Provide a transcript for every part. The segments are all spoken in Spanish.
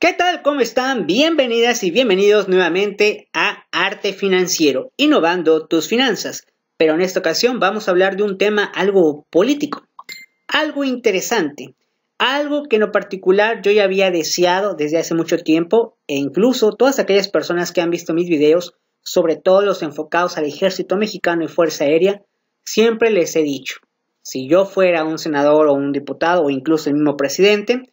¿Qué tal? ¿Cómo están? Bienvenidas y bienvenidos nuevamente a Arte Financiero, innovando tus finanzas. Pero en esta ocasión vamos a hablar de un tema algo político, algo interesante, algo que en lo particular yo ya había deseado desde hace mucho tiempo e incluso todas aquellas personas que han visto mis videos, sobre todo los enfocados al ejército mexicano y fuerza aérea, siempre les he dicho, si yo fuera un senador o un diputado o incluso el mismo presidente,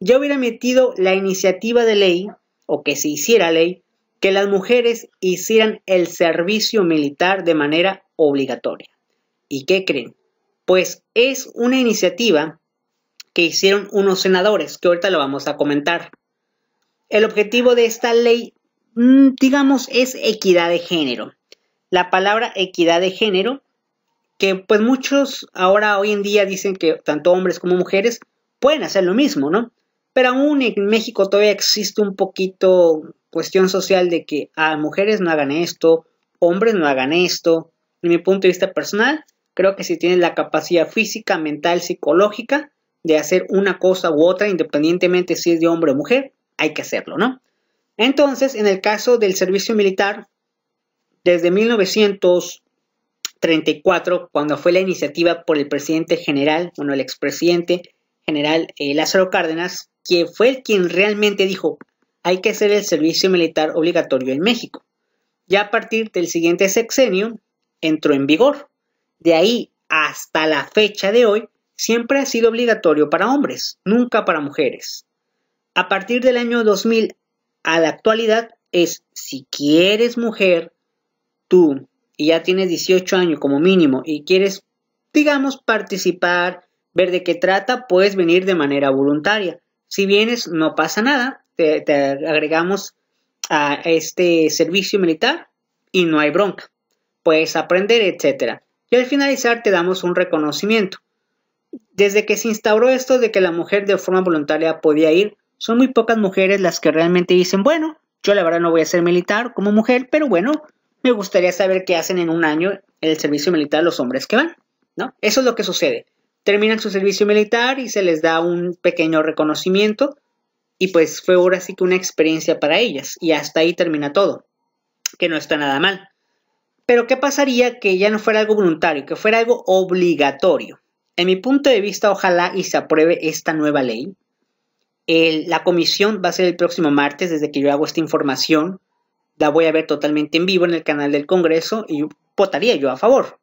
ya hubiera metido la iniciativa de ley, o que se hiciera ley, que las mujeres hicieran el servicio militar de manera obligatoria. ¿Y qué creen? Pues es una iniciativa que hicieron unos senadores, que ahorita lo vamos a comentar. El objetivo de esta ley, mm, digamos, es equidad de género. La palabra equidad de género, que pues muchos ahora hoy en día dicen que tanto hombres como mujeres pueden hacer lo mismo, ¿no? pero aún en México todavía existe un poquito cuestión social de que ah, mujeres no hagan esto, hombres no hagan esto. En mi punto de vista personal, creo que si tienes la capacidad física, mental, psicológica de hacer una cosa u otra, independientemente si es de hombre o mujer, hay que hacerlo, ¿no? Entonces, en el caso del servicio militar, desde 1934, cuando fue la iniciativa por el presidente general, bueno, el expresidente general eh, Lázaro Cárdenas, que fue el quien realmente dijo, hay que hacer el servicio militar obligatorio en México. Ya a partir del siguiente sexenio entró en vigor. De ahí hasta la fecha de hoy, siempre ha sido obligatorio para hombres, nunca para mujeres. A partir del año 2000 a la actualidad es, si quieres mujer, tú, y ya tienes 18 años como mínimo, y quieres, digamos, participar, ver de qué trata, puedes venir de manera voluntaria. Si vienes, no pasa nada, te, agregamos a este servicio militar y no hay bronca. Puedes aprender, etc. Y al finalizar te damos un reconocimiento. Desde que se instauró esto de que la mujer de forma voluntaria podía ir, son muy pocas mujeres las que realmente dicen, bueno, yo la verdad no voy a ser militar como mujer, pero bueno, me gustaría saber qué hacen en un año el servicio militar los hombres que van. ¿no? Eso es lo que sucede terminan su servicio militar y se les da un pequeño reconocimiento y pues fue ahora sí que una experiencia para ellas y hasta ahí termina todo, que no está nada mal. Pero ¿qué pasaría que ya no fuera algo voluntario, que fuera algo obligatorio? En mi punto de vista, ojalá y se apruebe esta nueva ley. la comisión va a ser el próximo martes, desde que yo hago esta información. La voy a ver totalmente en vivo en el canal del Congreso y votaría yo a favor.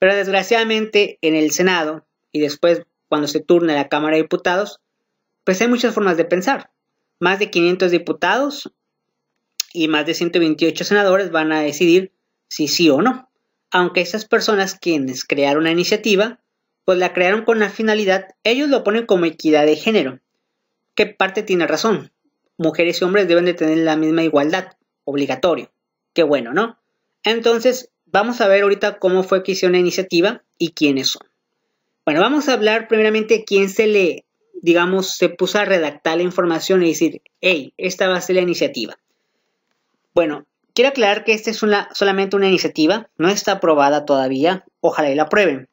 Pero desgraciadamente en el Senado y después cuando se turne la Cámara de Diputados, pues hay muchas formas de pensar. Más de 500 diputados y más de 128 senadores van a decidir si sí o no. Aunque esas personas quienes crearon la iniciativa, pues la crearon con la finalidad, ellos lo ponen como equidad de género. ¿Qué parte tiene razón? Mujeres y hombres deben de tener la misma igualdad, obligatorio. Qué bueno, ¿no? Entonces, vamos a ver ahorita cómo fue que hicieron la iniciativa y quiénes son. Bueno, vamos a hablar primeramente quién se le, digamos, se puso a redactar la información y decir, hey, esta va a ser la iniciativa. Bueno, quiero aclarar que esta es solamente una iniciativa, no está aprobada todavía, ojalá y la aprueben.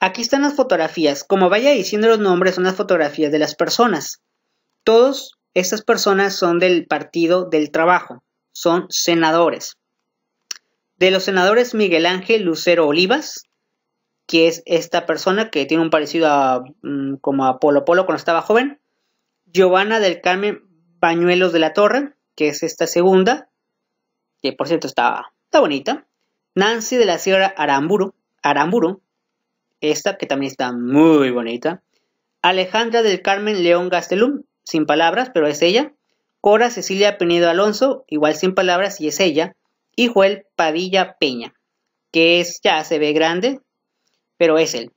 Aquí están las fotografías, como vaya diciendo los nombres, son las fotografías de las personas. Todas estas personas son del Partido del Trabajo, son senadores. De los senadores Miguel Ángel Lucero Olivas, que es esta persona que tiene un parecido a, mm, como a Polo Polo cuando estaba joven. Giovanna del Carmen Bañuelos de la Torre, que es esta segunda, que por cierto está, está bonita. Nancy de la Sierra Aramburu, Aramburu, esta que también está muy bonita. Alejandra del Carmen León Gastelum, sin palabras, pero es ella. Cora Cecilia Pinedo Alonso, igual sin palabras y es ella. Y Joel Padilla Peña, que es, ya se ve grande, pero es él.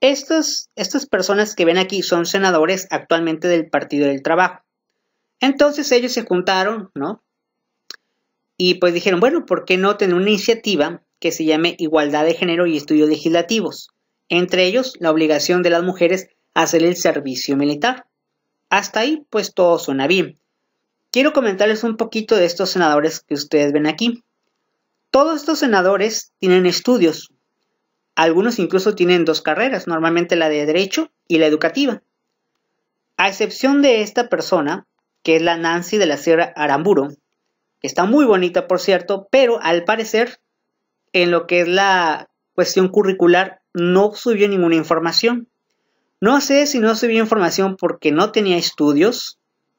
estas personas que ven aquí son senadores actualmente del Partido del Trabajo. Entonces ellos se juntaron, ¿no? Y pues dijeron, bueno, ¿por qué no tener una iniciativa que se llame Igualdad de Género y Estudios Legislativos? Entre ellos, la obligación de las mujeres a hacer el servicio militar. Hasta ahí, pues todo suena bien. Quiero comentarles un poquito de estos senadores que ustedes ven aquí. Todos estos senadores tienen estudios, algunos incluso tienen dos carreras, normalmente la de derecho y la educativa. A excepción de esta persona, que es la Nancy de la Sierra Aramburo, que está muy bonita por cierto, pero al parecer en lo que es la cuestión curricular no subió ninguna información. No sé si no subió información porque no tenía estudios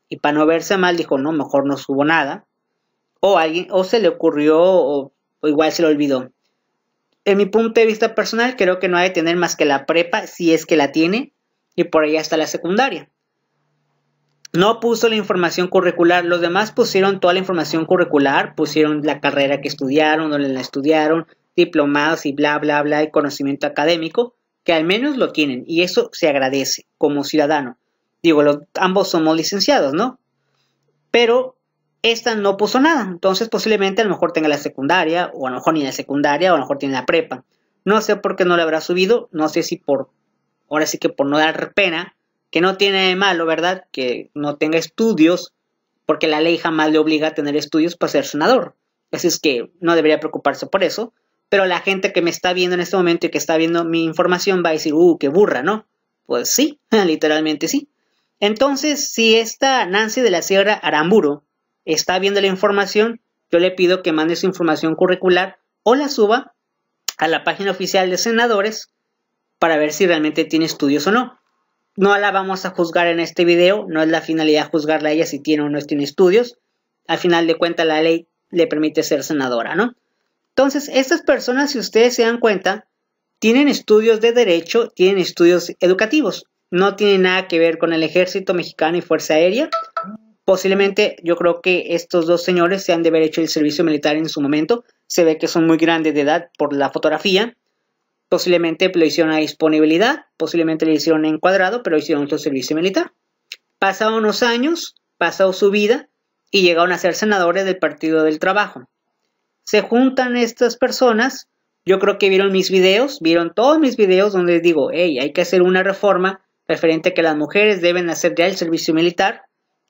y para no verse mal dijo, no, mejor no subo nada. O alguien, o se le ocurrió, o, o igual se le olvidó en mi punto de vista personal, creo que no ha de tener más que la prepa, si es que la tiene, y por ahí hasta la secundaria. No puso la información curricular, los demás pusieron toda la información curricular, pusieron la carrera que estudiaron, donde la estudiaron, diplomados y bla, bla, bla, y conocimiento académico, que al menos lo tienen, y eso se agradece como ciudadano. Digo, ambos somos licenciados, ¿no? Pero esta no puso nada, entonces posiblemente a lo mejor tenga la secundaria, o a lo mejor ni la secundaria, o a lo mejor tiene la prepa. No sé por qué no la habrá subido, no sé si por, ahora sí que por no dar pena, que no tiene de malo, ¿verdad? Que no tenga estudios, porque la ley jamás le obliga a tener estudios para ser senador. Así es que no debería preocuparse por eso, pero la gente que me está viendo en este momento y que está viendo mi información va a decir, uh, qué burra, ¿no? Pues sí, literalmente sí. Entonces, si esta Nancy de la Sierra Aramburo está viendo la información, yo le pido que mande su información curricular o la suba a la página oficial de senadores para ver si realmente tiene estudios o no. No la vamos a juzgar en este video, no es la finalidad juzgarla a ella si tiene o no tiene estudios. Al final de cuentas la ley le permite ser senadora, ¿no? Entonces, estas personas, si ustedes se dan cuenta, tienen estudios de derecho, tienen estudios educativos, no tienen nada que ver con el ejército mexicano y fuerza aérea, Posiblemente yo creo que estos dos señores se han de haber hecho el servicio militar en su momento. Se ve que son muy grandes de edad por la fotografía. Posiblemente lo hicieron a disponibilidad, posiblemente lo hicieron cuadrado, pero hicieron otro servicio militar. Pasaron unos años, pasó su vida y llegaron a ser senadores del Partido del Trabajo. Se juntan estas personas, yo creo que vieron mis videos, vieron todos mis videos donde digo, hey, hay que hacer una reforma referente a que las mujeres deben hacer ya el servicio militar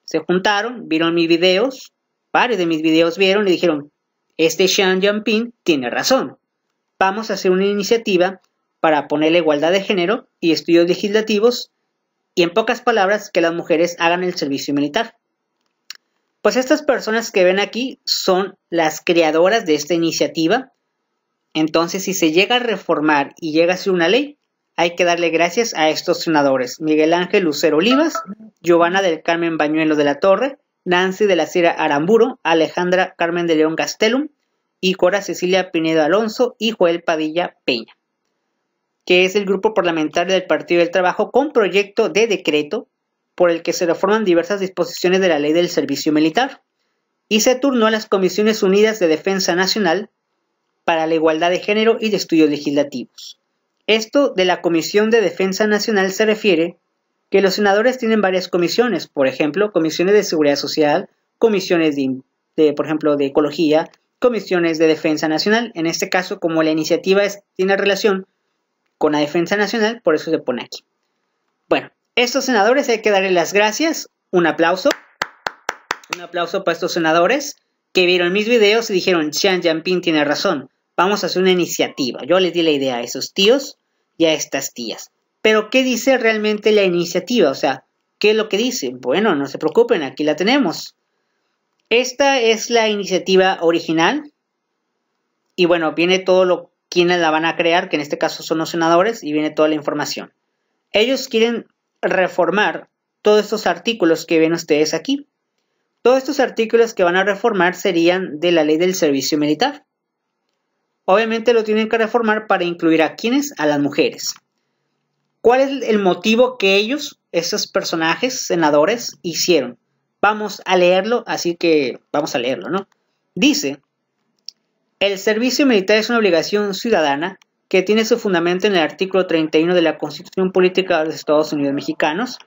se juntaron, vieron mis videos, varios de mis videos vieron y dijeron, este Xiang Jinping tiene razón. Vamos a hacer una iniciativa para poner la igualdad de género y estudios legislativos y en pocas palabras que las mujeres hagan el servicio militar. Pues estas personas que ven aquí son las creadoras de esta iniciativa. Entonces, si se llega a reformar y llega a ser una ley, hay que darle gracias a estos senadores, Miguel Ángel Lucero Olivas, Giovanna del Carmen Bañuelo de la Torre, Nancy de la Sierra Aramburo, Alejandra Carmen de León Gastelum y Cora Cecilia Pinedo Alonso y Joel Padilla Peña, que es el grupo parlamentario del Partido del Trabajo con proyecto de decreto por el que se reforman diversas disposiciones de la ley del servicio militar, y se turnó a las Comisiones Unidas de Defensa Nacional para la Igualdad de Género y de Estudios Legislativos. Esto de la Comisión de Defensa Nacional se refiere que los senadores tienen varias comisiones, por ejemplo, comisiones de seguridad social, comisiones de, por ejemplo, de ecología, comisiones de defensa nacional. En este caso, como la iniciativa tiene relación con la defensa nacional, por eso se pone aquí. Bueno, estos senadores hay que darle las gracias, un aplauso, un aplauso para estos senadores que vieron mis videos y dijeron, Xian Jinping tiene razón vamos a hacer una iniciativa. Yo les di la idea a esos tíos y a estas tías. Pero, ¿qué dice realmente la iniciativa? O sea, ¿qué es lo que dice? Bueno, no se preocupen, aquí la tenemos. Esta es la iniciativa original. Y bueno, viene todo lo quienes la van a crear, que en este caso son los senadores, y viene toda la información. Ellos quieren reformar todos estos artículos que ven ustedes aquí. Todos estos artículos que van a reformar serían de la ley del servicio militar. Obviamente lo tienen que reformar para incluir a quienes, a las mujeres. ¿Cuál es el motivo que ellos, esos personajes, senadores, hicieron? Vamos a leerlo, así que vamos a leerlo, ¿no? Dice, el servicio militar es una obligación ciudadana que tiene su fundamento en el artículo 31 de la Constitución Política de los Estados Unidos Mexicanos,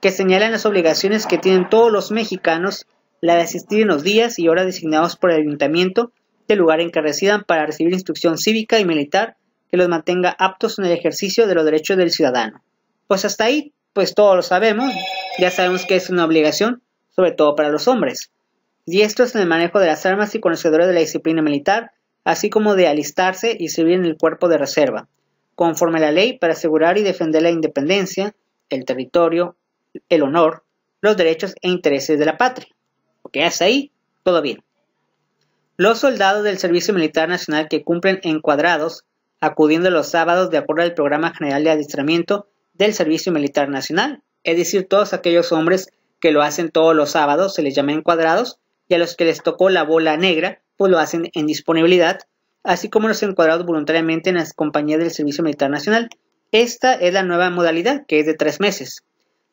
que señala las obligaciones que tienen todos los mexicanos la de asistir en los días y horas designados por el ayuntamiento de este lugar residan para recibir instrucción cívica y militar que los mantenga aptos en el ejercicio de los derechos del ciudadano. Pues hasta ahí, pues todos lo sabemos, ya sabemos que es una obligación, sobre todo para los hombres. Y esto es en el manejo de las armas y conocedores de la disciplina militar, así como de alistarse y servir en el cuerpo de reserva, conforme a la ley para asegurar y defender la independencia, el territorio, el honor, los derechos e intereses de la patria. Porque hasta ahí, todo bien. Los soldados del Servicio Militar Nacional que cumplen encuadrados, acudiendo los sábados de acuerdo al Programa General de Adiestramiento del Servicio Militar Nacional, es decir, todos aquellos hombres que lo hacen todos los sábados, se les llama encuadrados, y a los que les tocó la bola negra, pues lo hacen en disponibilidad, así como los encuadrados voluntariamente en las compañías del Servicio Militar Nacional. Esta es la nueva modalidad, que es de tres meses,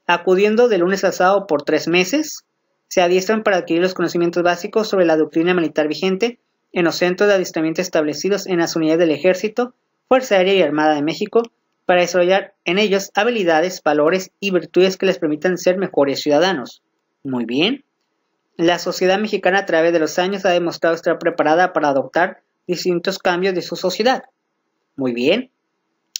acudiendo de lunes a sábado por tres meses, se adiestran para adquirir los conocimientos básicos sobre la doctrina militar vigente en los centros de adiestramiento establecidos en las unidades del Ejército, Fuerza Aérea y Armada de México, para desarrollar en ellos habilidades, valores y virtudes que les permitan ser mejores ciudadanos. Muy bien. La sociedad mexicana a través de los años ha demostrado estar preparada para adoptar distintos cambios de su sociedad. Muy bien.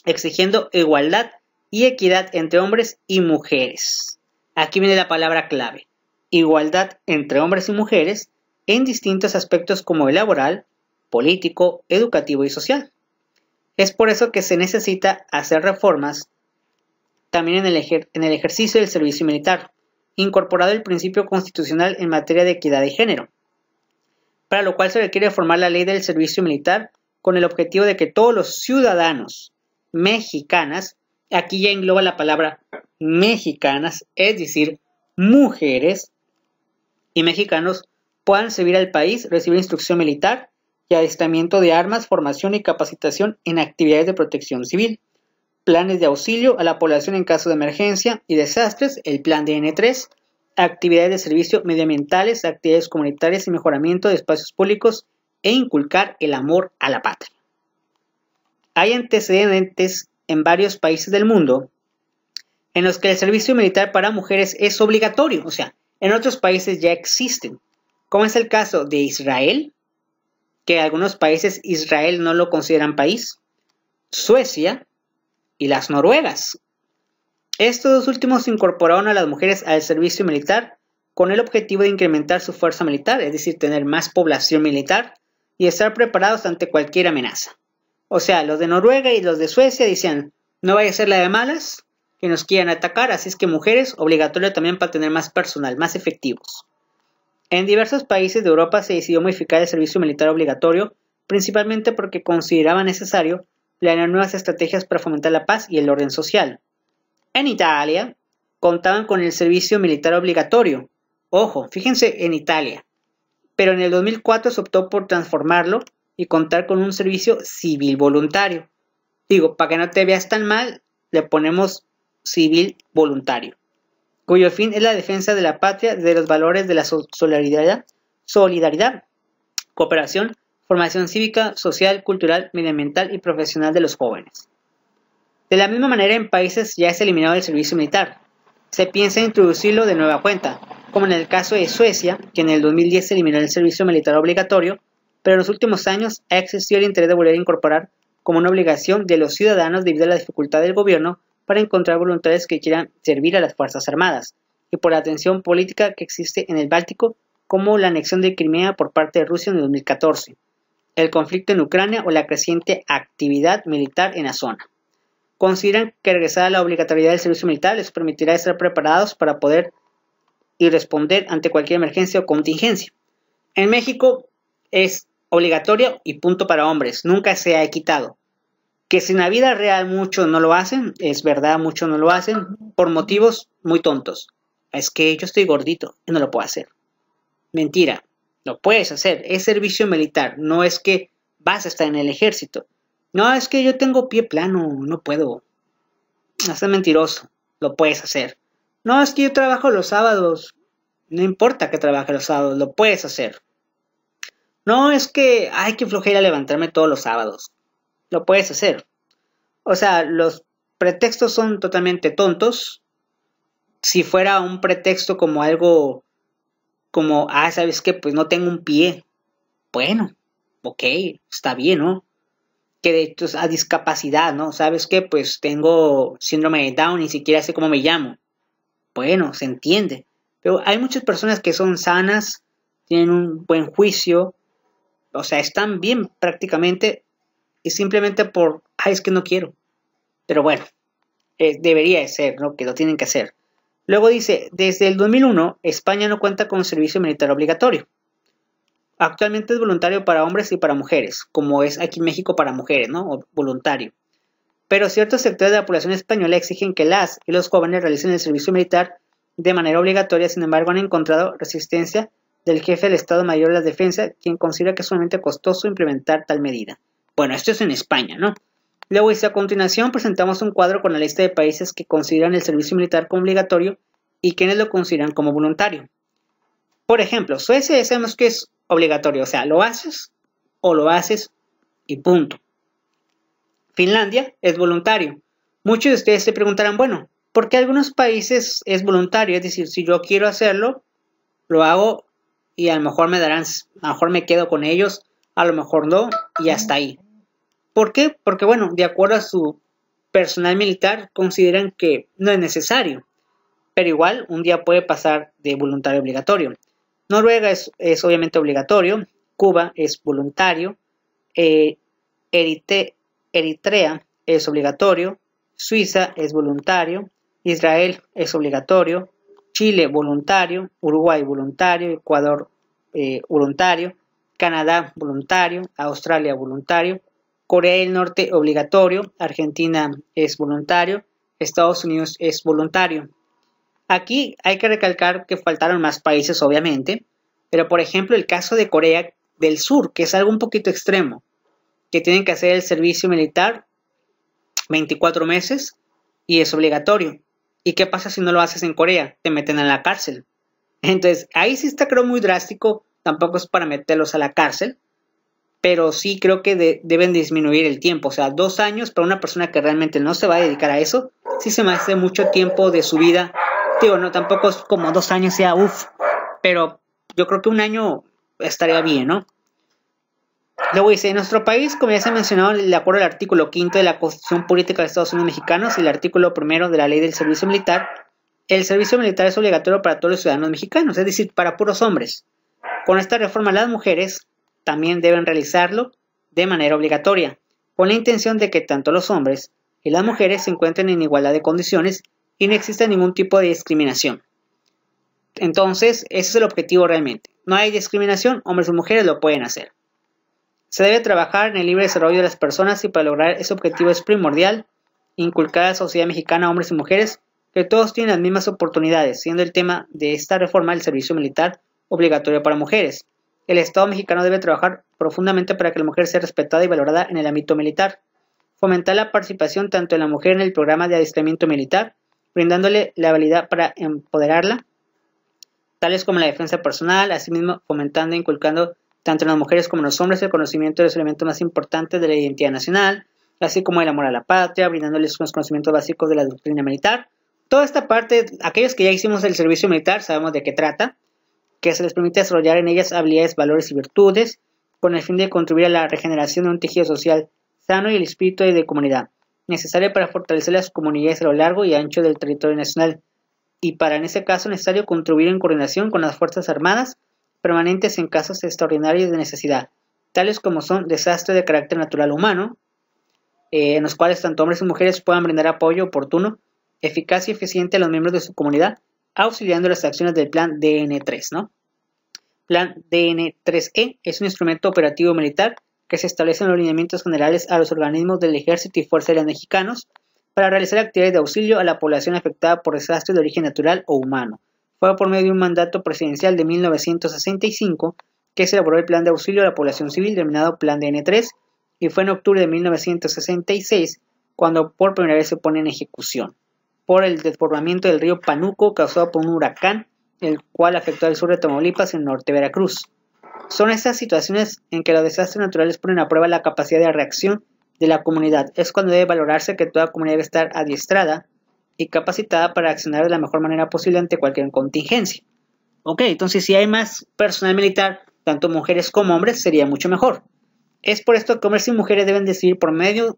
Exigiendo igualdad y equidad entre hombres y mujeres. Aquí viene la palabra clave igualdad entre hombres y mujeres en distintos aspectos como el laboral, político, educativo y social. Es por eso que se necesita hacer reformas también en el, ejercicio del servicio militar, incorporado el principio constitucional en materia de equidad de género, para lo cual se requiere formar la ley del servicio militar con el objetivo de que todos los ciudadanos mexicanas, aquí ya engloba la palabra mexicanas, es decir, mujeres, y mexicanos puedan servir al país, recibir instrucción militar y adiestramiento de armas, formación y capacitación en actividades de protección civil, planes de auxilio a la población en caso de emergencia y desastres, el plan de N3, actividades de servicio medioambientales, actividades comunitarias y mejoramiento de espacios públicos e inculcar el amor a la patria. Hay antecedentes en varios países del mundo en los que el servicio militar para mujeres es obligatorio, o sea, en otros países ya existen, como es el caso de Israel, que algunos países Israel no lo consideran país, Suecia y las Noruegas. Estos dos últimos incorporaron a las mujeres al servicio militar con el objetivo de incrementar su fuerza militar, es decir, tener más población militar y estar preparados ante cualquier amenaza. O sea, los de Noruega y los de Suecia decían, no vaya a ser la de malas, que nos quieran atacar, así es que mujeres obligatorio también para tener más personal, más efectivos. En diversos países de Europa se decidió modificar el servicio militar obligatorio, principalmente porque consideraba necesario planear nuevas estrategias para fomentar la paz y el orden social. En Italia contaban con el servicio militar obligatorio. Ojo, fíjense en Italia. Pero en el 2004 se optó por transformarlo y contar con un servicio civil voluntario. Digo, para que no te veas tan mal, le ponemos civil voluntario, cuyo fin es la defensa de la patria, de los valores de la solidaridad, cooperación, formación cívica, social, cultural, medioambiental y profesional de los jóvenes. De la misma manera, en países ya es eliminado el servicio militar. Se piensa introducirlo de nueva cuenta, como en el caso de Suecia, que en el 2010 eliminó el servicio militar obligatorio, pero en los últimos años ha existido el interés de volver a incorporar como una obligación de los ciudadanos debido a la dificultad del gobierno para encontrar voluntarios que quieran servir a las Fuerzas Armadas, y por la tensión política que existe en el Báltico, como la anexión de Crimea por parte de Rusia en el 2014, el conflicto en Ucrania o la creciente actividad militar en la zona. Consideran que regresar a la obligatoriedad del servicio militar les permitirá estar preparados para poder y responder ante cualquier emergencia o contingencia. En México es obligatorio y punto para hombres, nunca se ha quitado que si en la vida real mucho no lo hacen, es verdad, muchos no lo hacen por motivos muy tontos. Es que yo estoy gordito y no lo puedo hacer. Mentira, lo puedes hacer, es servicio militar, no es que vas a estar en el ejército. No, es que yo tengo pie plano, no puedo. Hasta mentiroso, lo puedes hacer. No, es que yo trabajo los sábados, no importa que trabaje los sábados, lo puedes hacer. No, es que hay que flojera levantarme todos los sábados lo puedes hacer. O sea, los pretextos son totalmente tontos. Si fuera un pretexto como algo como, ah, ¿sabes qué? Pues no tengo un pie. Bueno, ok, está bien, ¿no? Que de hecho es a discapacidad, ¿no? ¿Sabes qué? Pues tengo síndrome de Down, ni siquiera sé cómo me llamo. Bueno, se entiende. Pero hay muchas personas que son sanas, tienen un buen juicio, o sea, están bien prácticamente y simplemente por, ay, es que no quiero. Pero bueno, eh, debería de ser, ¿no? Que lo tienen que hacer. Luego dice, desde el 2001, España no cuenta con servicio militar obligatorio. Actualmente es voluntario para hombres y para mujeres, como es aquí en México para mujeres, ¿no? voluntario. Pero ciertos sectores de la población española exigen que las y los jóvenes realicen el servicio militar de manera obligatoria, sin embargo han encontrado resistencia del jefe del Estado Mayor de la Defensa, quien considera que es sumamente costoso implementar tal medida. Bueno, esto es en España, ¿no? Luego dice, a continuación presentamos un cuadro con la lista de países que consideran el servicio militar como obligatorio y quienes lo consideran como voluntario. Por ejemplo, Suecia sabemos que es obligatorio, o sea, lo haces o lo haces y punto. Finlandia es voluntario. Muchos de ustedes se preguntarán, bueno, ¿por qué algunos países es voluntario? Es decir, si yo quiero hacerlo, lo hago y a lo mejor me darán, a lo mejor me quedo con ellos, a lo mejor no, y hasta ahí. ¿Por qué? Porque, bueno, de acuerdo a su personal militar, consideran que no es necesario, pero igual un día puede pasar de voluntario a obligatorio. Noruega es, obviamente obligatorio, Cuba es voluntario, eh, Eritrea es obligatorio, Suiza es voluntario, Israel es obligatorio, Chile voluntario, Uruguay voluntario, Ecuador eh, voluntario, Canadá voluntario, Australia voluntario, Corea del Norte obligatorio, Argentina es voluntario, Estados Unidos es voluntario. Aquí hay que recalcar que faltaron más países, obviamente, pero por ejemplo el caso de Corea del Sur, que es algo un poquito extremo, que tienen que hacer el servicio militar 24 meses y es obligatorio. ¿Y qué pasa si no lo haces en Corea? Te meten en la cárcel. Entonces, ahí sí está creo muy drástico, tampoco es para meterlos a la cárcel, pero sí creo que deben disminuir el tiempo. O sea, dos años para una persona que realmente no se va a dedicar a eso, sí se me hace mucho tiempo de su vida. Digo, no, tampoco es como dos años sea uff, pero yo creo que un año estaría bien, ¿no? Luego dice, en nuestro país, como ya se ha mencionado, de acuerdo al artículo quinto de la Constitución Política de Estados Unidos Mexicanos y el artículo primero de la Ley del Servicio Militar, el servicio militar es obligatorio para todos los ciudadanos mexicanos, es decir, para puros hombres. Con esta reforma, las mujeres también deben realizarlo de manera obligatoria, con la intención de que tanto los hombres y las mujeres se encuentren en igualdad de condiciones y no exista ningún tipo de discriminación. Entonces, ese es el objetivo realmente. No hay discriminación, hombres y mujeres lo pueden hacer. Se debe trabajar en el libre desarrollo de las personas y para lograr ese objetivo es primordial inculcar a la sociedad mexicana, hombres y mujeres, que todos tienen las mismas oportunidades, siendo el tema de esta reforma el servicio militar obligatorio para mujeres. El Estado mexicano debe trabajar profundamente para que la mujer sea respetada y valorada en el ámbito militar, fomentar la participación tanto de la mujer en el programa de adiestramiento militar, brindándole la habilidad para empoderarla, tales como la defensa personal, asimismo fomentando e inculcando tanto en las mujeres como en los hombres el conocimiento de los elementos más importantes de la identidad nacional, así como el amor a la patria, brindándoles unos conocimientos básicos de la doctrina militar. Toda esta parte, aquellos que ya hicimos el servicio militar sabemos de qué trata, que se les permite desarrollar en ellas habilidades, valores y virtudes, con el fin de contribuir a la regeneración de un tejido social sano y el espíritu de comunidad, necesario para fortalecer las comunidades a lo largo y ancho del territorio nacional, y para en ese caso necesario contribuir en coordinación con las Fuerzas Armadas permanentes en casos extraordinarios de necesidad, tales como son desastres de carácter natural humano, eh, en los cuales tanto hombres y mujeres puedan brindar apoyo oportuno, eficaz y eficiente a los miembros de su comunidad auxiliando las acciones del plan DN3. ¿no? Plan DN3E es un instrumento operativo militar que se establece en los lineamientos generales a los organismos del Ejército y Fuerza Aérea mexicanos para realizar actividades de auxilio a la población afectada por desastres de origen natural o humano. Fue por medio de un mandato presidencial de 1965 que se elaboró el Plan de Auxilio a la Población Civil denominado Plan DN3 y fue en octubre de 1966 cuando por primera vez se pone en ejecución por el desbordamiento del río Panuco causado por un huracán, el cual afectó al sur de Tamaulipas y el norte de Veracruz. Son estas situaciones en que los desastres naturales ponen a prueba la capacidad de reacción de la comunidad. Es cuando debe valorarse que toda comunidad debe estar adiestrada y capacitada para accionar de la mejor manera posible ante cualquier contingencia. Ok, entonces si hay más personal militar, tanto mujeres como hombres, sería mucho mejor. Es por esto que hombres y mujeres deben decidir por medio,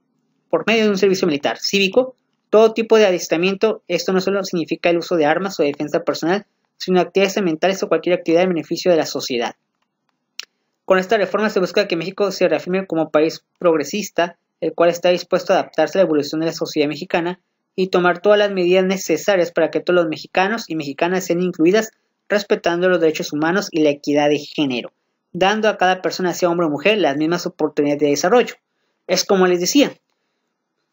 por medio de un servicio militar cívico todo tipo de adiestramiento, esto no solo significa el uso de armas o de defensa personal, sino actividades mentales o cualquier actividad en beneficio de la sociedad. Con esta reforma se busca que México se reafirme como país progresista, el cual está dispuesto a adaptarse a la evolución de la sociedad mexicana y tomar todas las medidas necesarias para que todos los mexicanos y mexicanas sean incluidas respetando los derechos humanos y la equidad de género, dando a cada persona, sea hombre o mujer, las mismas oportunidades de desarrollo. Es como les decía,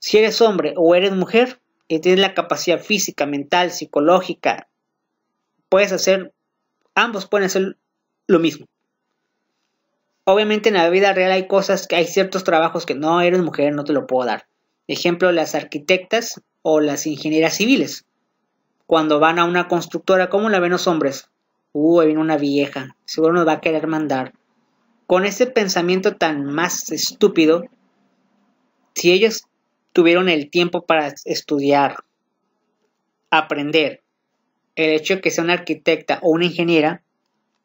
si eres hombre o eres mujer, y eh, tienes la capacidad física, mental, psicológica, puedes hacer, ambos pueden hacer lo mismo. Obviamente en la vida real hay cosas, que hay ciertos trabajos que no eres mujer, no te lo puedo dar. Ejemplo, las arquitectas o las ingenieras civiles. Cuando van a una constructora, ¿cómo la ven los hombres? Uh, viene una vieja, seguro nos va a querer mandar. Con ese pensamiento tan más estúpido, si ellos tuvieron el tiempo para estudiar, aprender. El hecho de que sea una arquitecta o una ingeniera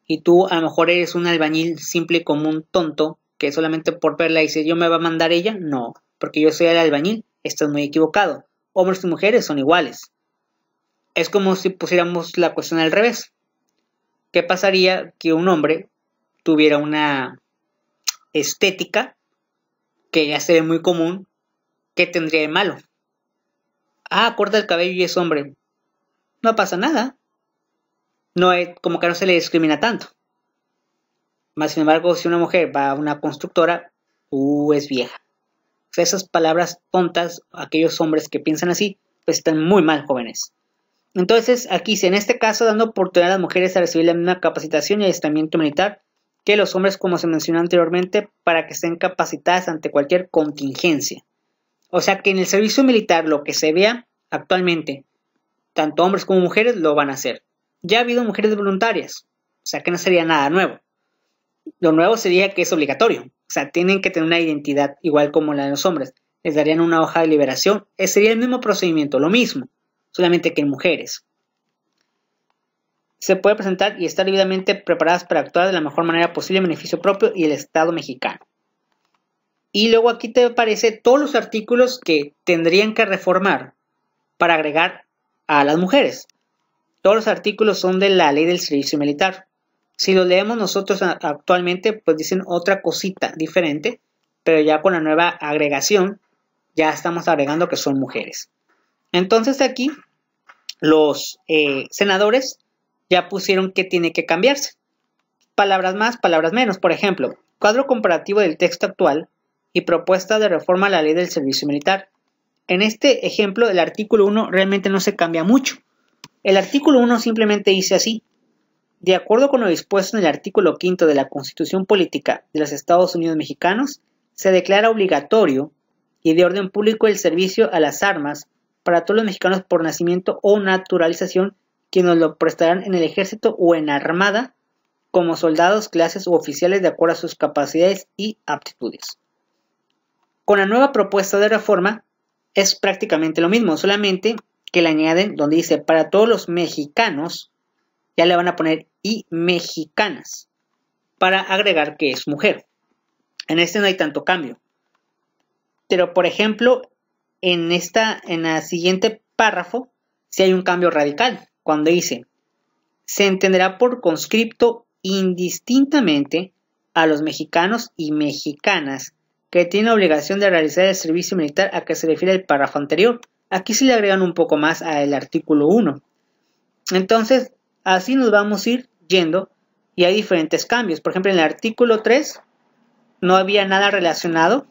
y tú a lo mejor eres un albañil simple y común tonto que solamente por verla dice yo me va a mandar ella, no, porque yo soy el albañil, estás es muy equivocado. Hombres y mujeres son iguales. Es como si pusiéramos la cuestión al revés. ¿Qué pasaría que un hombre tuviera una estética que ya se ve muy común ¿Qué tendría de malo? Ah, corta el cabello y es hombre. No pasa nada. No es como que no se le discrimina tanto. Más sin embargo, si una mujer va a una constructora, uh, es vieja. Esas palabras tontas, aquellos hombres que piensan así, pues están muy mal jóvenes. Entonces, aquí, en este caso, dando oportunidad a las mujeres a recibir la misma capacitación y adiestramiento militar que los hombres, como se mencionó anteriormente, para que estén capacitadas ante cualquier contingencia. O sea que en el servicio militar lo que se vea actualmente, tanto hombres como mujeres lo van a hacer. Ya ha habido mujeres voluntarias, o sea que no sería nada nuevo. Lo nuevo sería que es obligatorio, o sea, tienen que tener una identidad igual como la de los hombres. Les darían una hoja de liberación, eh, sería el mismo procedimiento, lo mismo, solamente que en mujeres. Se puede presentar y estar debidamente preparadas para actuar de la mejor manera posible en beneficio propio y el Estado mexicano. Y luego aquí te aparece todos los artículos que tendrían que reformar para agregar a las mujeres. Todos los artículos son de la ley del servicio militar. Si los leemos nosotros actualmente, pues dicen otra cosita diferente, pero ya con la nueva agregación, ya estamos agregando que son mujeres. Entonces aquí los eh, senadores ya pusieron que tiene que cambiarse. Palabras más, palabras menos. Por ejemplo, cuadro comparativo del texto actual y propuesta de reforma a la ley del servicio militar. En este ejemplo, el artículo 1 realmente no se cambia mucho. El artículo 1 simplemente dice así. De acuerdo con lo dispuesto en el artículo 5 de la Constitución Política de los Estados Unidos Mexicanos, se declara obligatorio y de orden público el servicio a las armas para todos los mexicanos por nacimiento o naturalización quienes lo prestarán en el ejército o en la armada como soldados, clases u oficiales de acuerdo a sus capacidades y aptitudes. Con la nueva propuesta de reforma es prácticamente lo mismo, solamente que le añaden donde dice para todos los mexicanos, ya le van a poner y mexicanas, para agregar que es mujer. En este no hay tanto cambio. Pero por ejemplo, en esta en la siguiente párrafo si sí hay un cambio radical, cuando dice se entenderá por conscripto indistintamente a los mexicanos y mexicanas que tiene obligación de realizar el servicio militar a que se refiere el párrafo anterior. Aquí sí le agregan un poco más al artículo 1. Entonces, así nos vamos a ir yendo y hay diferentes cambios. Por ejemplo, en el artículo 3 no había nada relacionado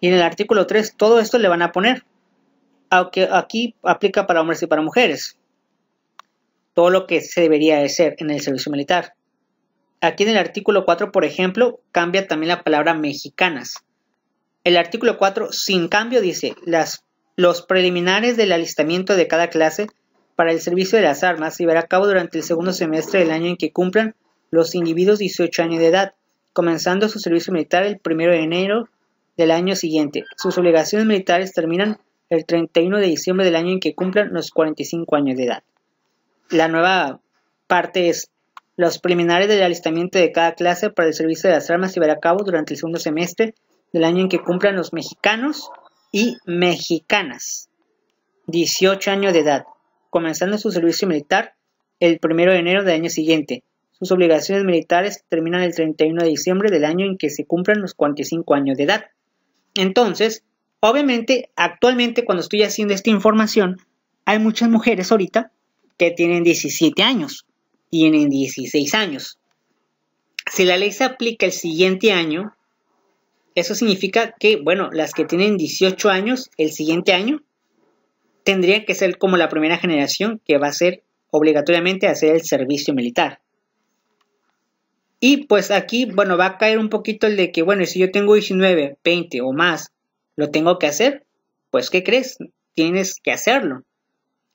y en el artículo 3 todo esto le van a poner. Aunque aquí aplica para hombres y para mujeres. Todo lo que se debería de ser en el servicio militar. Aquí en el artículo 4, por ejemplo, cambia también la palabra mexicanas. El artículo 4, sin cambio, dice los preliminares del alistamiento de cada clase para el servicio de las armas se llevará a cabo durante el segundo semestre del año en que cumplan los individuos 18 años de edad, comenzando su servicio militar el 1 de enero del año siguiente. Sus obligaciones militares terminan el 31 de diciembre del año en que cumplan los 45 años de edad. La nueva parte es los preliminares del alistamiento de cada clase para el servicio de las armas se llevará a cabo durante el segundo semestre del año en que cumplan los mexicanos y mexicanas 18 años de edad, comenzando su servicio militar el 1 de enero del año siguiente. Sus obligaciones militares terminan el 31 de diciembre del año en que se cumplan los 45 años de edad. Entonces, obviamente, actualmente cuando estoy haciendo esta información, hay muchas mujeres ahorita que tienen 17 años tienen 16 años. Si la ley se aplica el siguiente año, eso significa que, bueno, las que tienen 18 años el siguiente año tendrían que ser como la primera generación que va a ser obligatoriamente hacer el servicio militar. Y pues aquí, bueno, va a caer un poquito el de que, bueno, si yo tengo 19, 20 o más, ¿lo tengo que hacer? Pues, ¿qué crees? Tienes que hacerlo.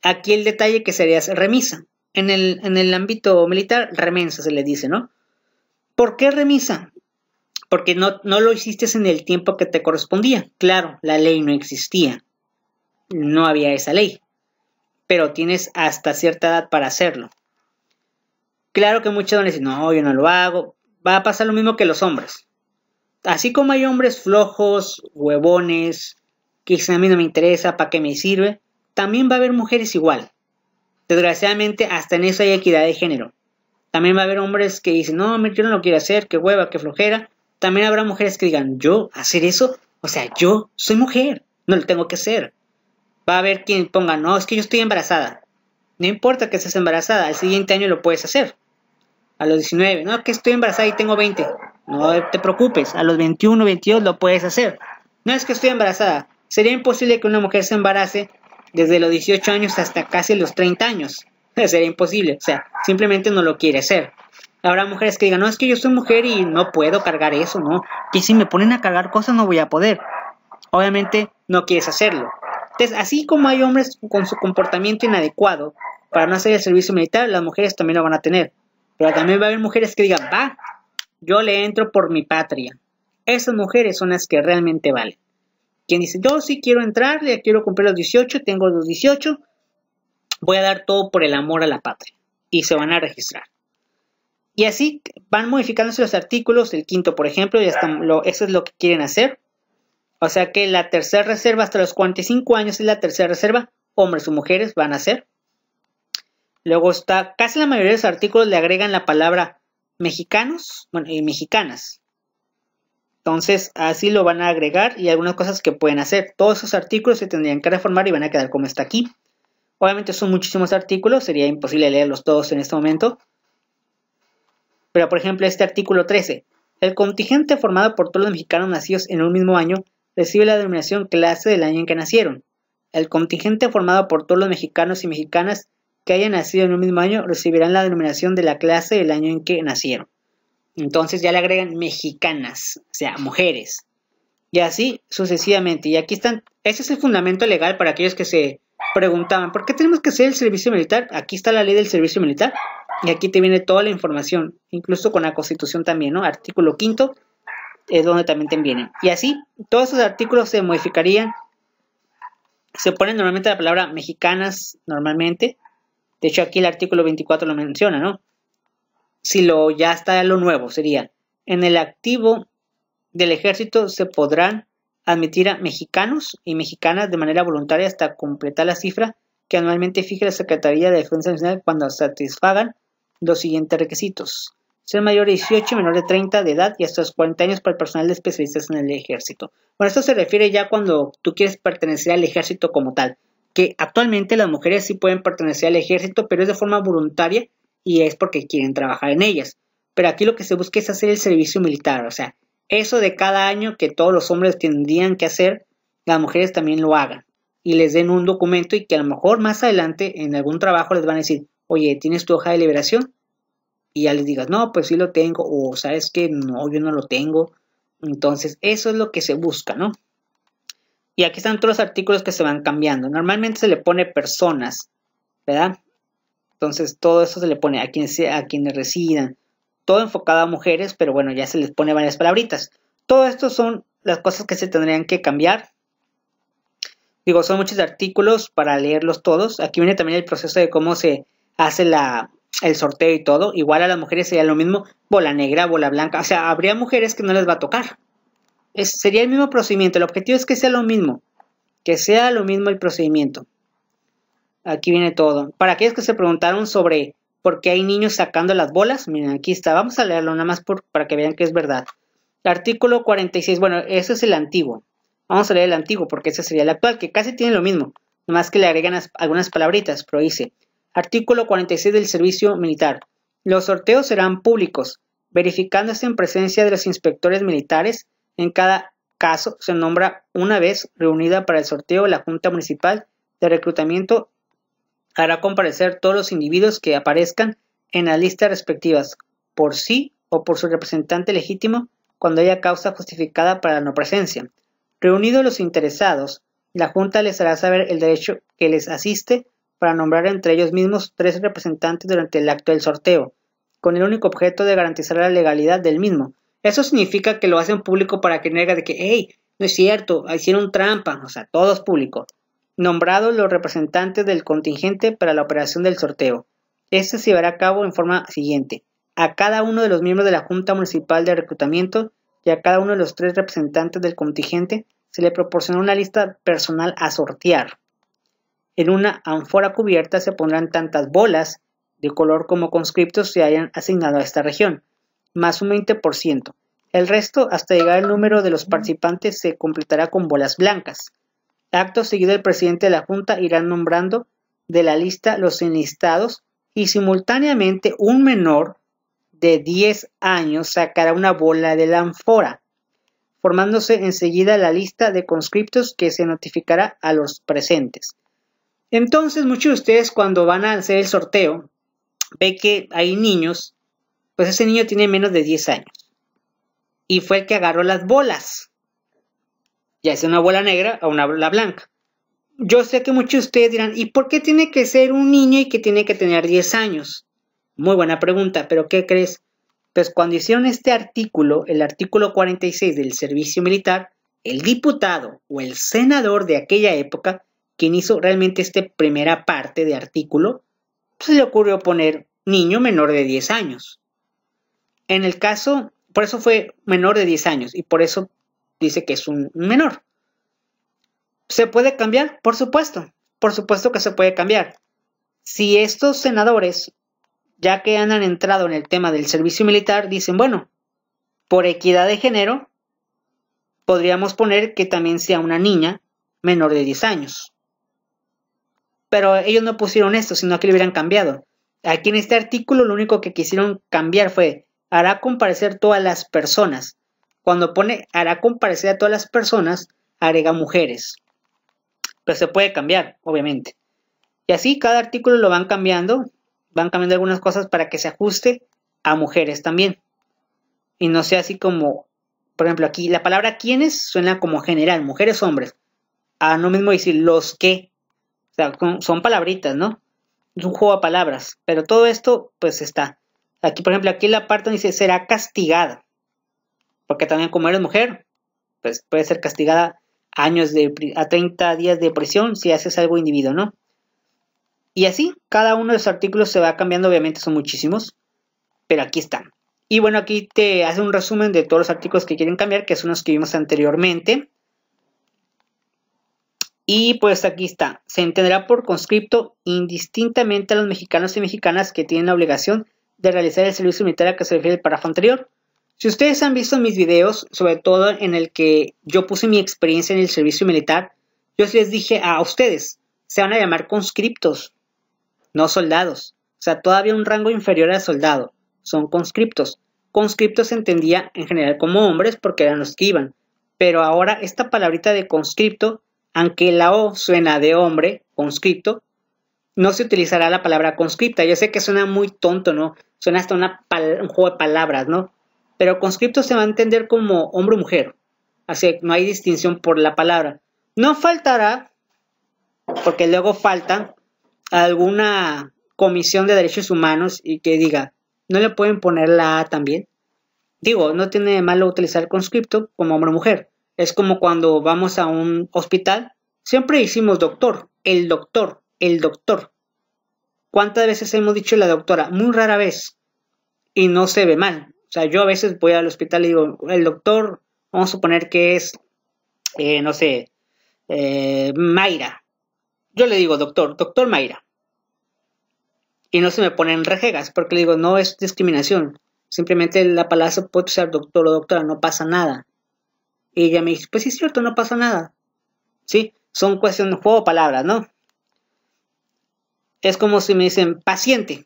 Aquí el detalle que sería remisa en el, en el ámbito militar, remensa se le dice, ¿no? ¿Por qué remisa? Porque no, no lo hiciste en el tiempo que te correspondía. Claro, la ley no existía. No había esa ley. Pero tienes hasta cierta edad para hacerlo. Claro que muchas van dicen, no, yo no lo hago. Va a pasar lo mismo que los hombres. Así como hay hombres flojos, huevones, que dicen a mí no me interesa, ¿para qué me sirve? También va a haber mujeres igual. Desgraciadamente, hasta en eso hay equidad de género. También va a haber hombres que dicen, no, yo no lo quiero hacer, qué hueva, qué flojera. También habrá mujeres que digan, yo, hacer eso, o sea, yo soy mujer, no lo tengo que hacer. Va a haber quien ponga, no, es que yo estoy embarazada. No importa que estés embarazada, al siguiente año lo puedes hacer. A los 19, no, que estoy embarazada y tengo 20. No te preocupes, a los 21, 22 lo puedes hacer. No es que estoy embarazada. Sería imposible que una mujer se embarace desde los 18 años hasta casi los 30 años. Sería imposible, o sea, simplemente no lo quiere hacer. Habrá mujeres que digan, no, es que yo soy mujer y no puedo cargar eso, no. Y si me ponen a cargar cosas no voy a poder. Obviamente no quieres hacerlo. Entonces, así como hay hombres con su comportamiento inadecuado para no hacer el servicio militar, las mujeres también lo van a tener. Pero también va a haber mujeres que digan, va, yo le entro por mi patria. Esas mujeres son las que realmente valen quien dice, yo sí quiero entrar, ya quiero cumplir los 18, tengo los 18, voy a dar todo por el amor a la patria y se van a registrar. Y así van modificándose los artículos, el quinto por ejemplo, y lo, eso es lo que quieren hacer. O sea que la tercera reserva hasta los 45 años es la tercera reserva, hombres o mujeres van a ser. Luego está, casi la mayoría de los artículos le agregan la palabra mexicanos, bueno, y mexicanas, entonces, así lo van a agregar y algunas cosas que pueden hacer. Todos esos artículos se tendrían que reformar y van a quedar como está aquí. Obviamente son muchísimos artículos, sería imposible leerlos todos en este momento. Pero, por ejemplo, este artículo 13. El contingente formado por todos los mexicanos nacidos en un mismo año recibe la denominación clase del año en que nacieron. El contingente formado por todos los mexicanos y mexicanas que hayan nacido en un mismo año recibirán la denominación de la clase del año en que nacieron. Entonces ya le agregan mexicanas, o sea, mujeres. Y así sucesivamente. Y aquí están, ese es el fundamento legal para aquellos que se preguntaban, ¿por qué tenemos que hacer el servicio militar? Aquí está la ley del servicio militar y aquí te viene toda la información, incluso con la constitución también, ¿no? Artículo quinto es donde también te vienen. Y así, todos esos artículos se modificarían. Se ponen normalmente la palabra mexicanas, normalmente. De hecho, aquí el artículo 24 lo menciona, ¿no? si lo ya está lo nuevo, sería en el activo del ejército se podrán admitir a mexicanos y mexicanas de manera voluntaria hasta completar la cifra que anualmente fije la Secretaría de Defensa Nacional cuando satisfagan los siguientes requisitos. Ser mayor de 18 menor de 30 de edad y hasta los 40 años para el personal de especialistas en el ejército. Bueno, esto se refiere ya cuando tú quieres pertenecer al ejército como tal, que actualmente las mujeres sí pueden pertenecer al ejército, pero es de forma voluntaria y es porque quieren trabajar en ellas. Pero aquí lo que se busca es hacer el servicio militar, o sea, eso de cada año que todos los hombres tendrían que hacer, las mujeres también lo hagan y les den un documento y que a lo mejor más adelante en algún trabajo les van a decir, oye, ¿tienes tu hoja de liberación? Y ya les digas, no, pues sí lo tengo, o sabes que no, yo no lo tengo. Entonces, eso es lo que se busca, ¿no? Y aquí están todos los artículos que se van cambiando. Normalmente se le pone personas, ¿verdad? Entonces, todo eso se le pone a quienes, a quienes residan. Todo enfocado a mujeres, pero bueno, ya se les pone varias palabritas. Todo esto son las cosas que se tendrían que cambiar. Digo, son muchos artículos para leerlos todos. Aquí viene también el proceso de cómo se hace la, el sorteo y todo. Igual a las mujeres sería lo mismo, bola negra, bola blanca. O sea, habría mujeres que no les va a tocar. sería el mismo procedimiento. El objetivo es que sea lo mismo. Que sea lo mismo el procedimiento aquí viene todo. Para aquellos que se preguntaron sobre por qué hay niños sacando las bolas, miren, aquí está, vamos a leerlo nada más para que vean que es verdad. Artículo 46, bueno, ese es el antiguo. Vamos a leer el antiguo porque ese sería el actual, que casi tiene lo mismo, más que le agregan algunas palabritas, pero dice, artículo 46 del servicio militar. Los sorteos serán públicos, verificándose en presencia de los inspectores militares. En cada caso se nombra una vez reunida para el sorteo la Junta Municipal de Reclutamiento hará comparecer todos los individuos que aparezcan en las listas respectivas, por sí o por su representante legítimo, cuando haya causa justificada para la no presencia. Reunidos los interesados, la Junta les hará saber el derecho que les asiste para nombrar entre ellos mismos tres representantes durante el acto del sorteo, con el único objeto de garantizar la legalidad del mismo. Eso significa que lo hacen público para que nega de que, hey, no es cierto, hicieron trampa, o sea, todo es público nombrados los representantes del contingente para la operación del sorteo. Este se llevará a cabo en forma siguiente. A cada uno de los miembros de la Junta Municipal de Reclutamiento y a cada uno de los tres representantes del contingente se le proporcionará una lista personal a sortear. En una ánfora cubierta se pondrán tantas bolas de color como conscriptos se hayan asignado a esta región, más un 20%. El resto, hasta llegar al número de los participantes, se completará con bolas blancas. Acto seguido el presidente de la Junta irá nombrando de la lista los enlistados y simultáneamente un menor de 10 años sacará una bola de la ánfora, formándose enseguida la lista de conscriptos que se notificará a los presentes. Entonces, muchos de ustedes cuando van a hacer el sorteo, ve que hay niños, pues ese niño tiene menos de 10 años y fue el que agarró las bolas ya sea una abuela negra o una bola blanca. Yo sé que muchos de ustedes dirán, ¿y por qué tiene que ser un niño y que tiene que tener 10 años? Muy buena pregunta, pero ¿qué crees? Pues cuando hicieron este artículo, el artículo 46 del servicio militar, el diputado o el senador de aquella época, quien hizo realmente esta primera parte de artículo, se pues le ocurrió poner niño menor de 10 años. En el caso, por eso fue menor de 10 años y por eso dice que es un menor. ¿Se puede cambiar? Por supuesto, por supuesto que se puede cambiar. Si estos senadores, ya que han entrado en el tema del servicio militar, dicen, bueno, por equidad de género, podríamos poner que también sea una niña menor de 10 años. Pero ellos no pusieron esto, sino que lo hubieran cambiado. Aquí en este artículo lo único que quisieron cambiar fue, hará comparecer todas las personas cuando pone hará comparecer a todas las personas, agrega mujeres. Pero pues se puede cambiar, obviamente. Y así cada artículo lo van cambiando, van cambiando algunas cosas para que se ajuste a mujeres también. Y no sea así como, por ejemplo, aquí la palabra quienes suena como general, mujeres, hombres. A no mismo decir los que. O sea, son palabritas, ¿no? Es un juego a palabras. Pero todo esto, pues está. Aquí, por ejemplo, aquí en la parte donde dice será castigada. Porque también como eres mujer, pues puede ser castigada años de, a 30 días de prisión si haces algo individuo, ¿no? Y así, cada uno de los artículos se va cambiando, obviamente son muchísimos, pero aquí están. Y bueno, aquí te hace un resumen de todos los artículos que quieren cambiar, que son los que vimos anteriormente. Y pues aquí está, se entenderá por conscripto indistintamente a los mexicanos y mexicanas que tienen la obligación de realizar el servicio militar a que se refiere el párrafo anterior, si ustedes han visto mis videos, sobre todo en el que yo puse mi experiencia en el servicio militar, yo les dije a ustedes, se van a llamar conscriptos, no soldados. O sea, todavía un rango inferior al soldado, son conscriptos. Conscriptos se entendía en general como hombres porque eran los que iban. Pero ahora esta palabrita de conscripto, aunque la O suena de hombre, conscripto, no se utilizará la palabra conscripta. Yo sé que suena muy tonto, ¿no? Suena hasta una un juego de palabras, ¿no? pero conscripto se va a entender como hombre o mujer. Así que no hay distinción por la palabra. No faltará, porque luego falta, alguna comisión de derechos humanos y que diga, no le pueden poner la A también. Digo, no tiene de malo utilizar conscripto como hombre o mujer. Es como cuando vamos a un hospital, siempre decimos doctor, el doctor, el doctor. ¿Cuántas veces hemos dicho la doctora? Muy rara vez. Y no se ve mal. O sea, yo a veces voy al hospital y digo, el doctor, vamos a suponer que es, eh, no sé, eh, Mayra. Yo le digo, doctor, doctor Mayra. Y no se me ponen rejegas, porque le digo, no es discriminación. Simplemente la palabra puede ser doctor o doctora, no pasa nada. Y ella me dice, pues sí es cierto, no pasa nada. ¿Sí? Son cuestiones de juego de palabras, ¿no? Es como si me dicen paciente.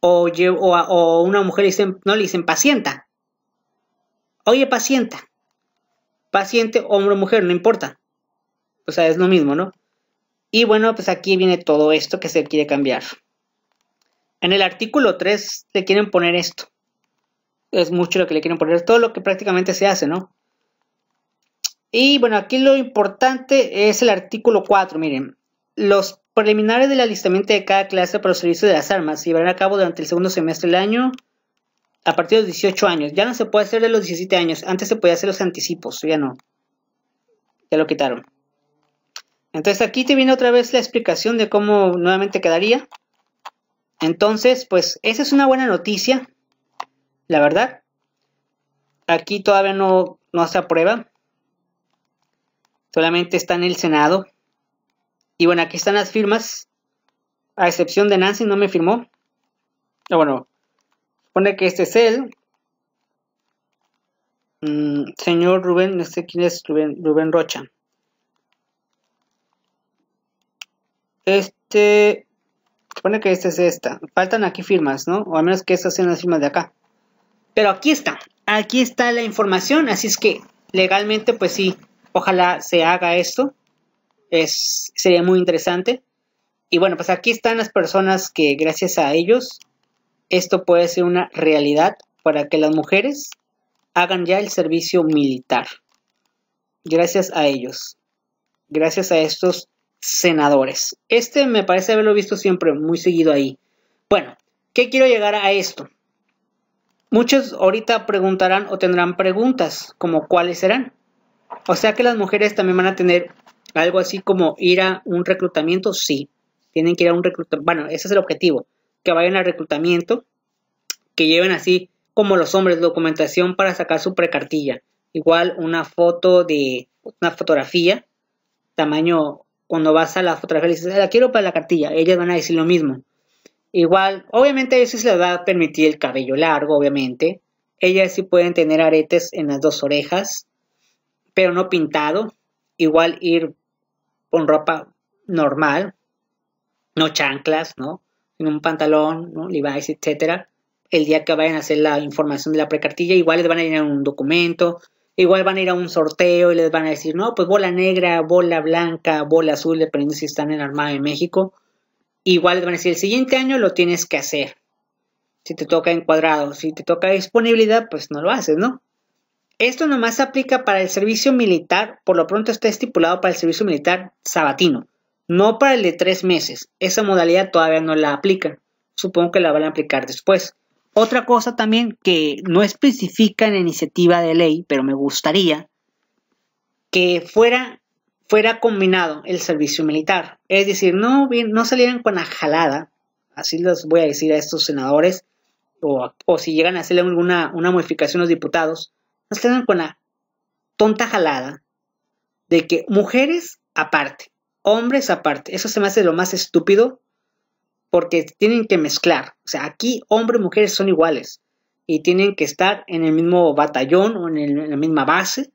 O, una mujer le dicen, no le dicen pacienta. Oye, pacienta. Paciente, hombre o mujer, no importa. O sea, es lo mismo, ¿no? Y bueno, pues aquí viene todo esto que se quiere cambiar. En el artículo 3 le quieren poner esto. Es mucho lo que le quieren poner, todo lo que prácticamente se hace, ¿no? Y bueno, aquí lo importante es el artículo 4, miren. Los Preliminares del alistamiento de cada clase para los servicios de las armas se llevarán a cabo durante el segundo semestre del año a partir de los 18 años. Ya no se puede hacer de los 17 años. Antes se podía hacer los anticipos, ya no. Ya lo quitaron. Entonces aquí te viene otra vez la explicación de cómo nuevamente quedaría. Entonces, pues esa es una buena noticia, la verdad. Aquí todavía no, no se aprueba. Solamente está en el Senado. Y bueno, aquí están las firmas. A excepción de Nancy, no me firmó. Ah, bueno, supone que este es él. Mm, señor Rubén, no sé quién es Rubén, Rubén Rocha. Este supone que esta es esta. Faltan aquí firmas, ¿no? O al menos que estas sean las firmas de acá. Pero aquí está. Aquí está la información. Así es que legalmente, pues sí, ojalá se haga esto es, sería muy interesante. Y bueno, pues aquí están las personas que gracias a ellos esto puede ser una realidad para que las mujeres hagan ya el servicio militar. Gracias a ellos. Gracias a estos senadores. Este me parece haberlo visto siempre muy seguido ahí. Bueno, ¿qué quiero llegar a esto? Muchos ahorita preguntarán o tendrán preguntas como cuáles serán. O sea que las mujeres también van a tener algo así como ir a un reclutamiento, sí. Tienen que ir a un reclutamiento. Bueno, ese es el objetivo. Que vayan al reclutamiento, que lleven así como los hombres documentación para sacar su precartilla. Igual una foto de una fotografía, tamaño, cuando vas a la fotografía, dices, la quiero para la cartilla. Ellas van a decir lo mismo. Igual, obviamente eso se les va a permitir el cabello largo, obviamente. Ellas sí pueden tener aretes en las dos orejas, pero no pintado, igual ir con ropa normal, no chanclas, ¿no? En un pantalón, ¿no? Levi's, etcétera. El día que vayan a hacer la información de la precartilla, igual les van a ir a un documento, igual van a ir a un sorteo y les van a decir, no, pues bola negra, bola blanca, bola azul, dependiendo si están en Armada de México. Igual les van a decir, el siguiente año lo tienes que hacer. Si te toca encuadrado, si te toca disponibilidad, pues no lo haces, ¿no? Esto nomás aplica para el servicio militar, por lo pronto está estipulado para el servicio militar sabatino, no para el de tres meses. Esa modalidad todavía no la aplica. Supongo que la van a aplicar después. Otra cosa también que no especifica en la iniciativa de ley, pero me gustaría que fuera, fuera combinado el servicio militar. Es decir, no, no salieran con la jalada, así les voy a decir a estos senadores, o, si llegan a hacerle alguna una modificación los diputados, nos quedan con la tonta jalada de que mujeres aparte, hombres aparte, eso se me hace lo más estúpido porque tienen que mezclar. O sea, aquí hombres y mujeres son iguales y tienen que estar en el mismo batallón o en, la misma base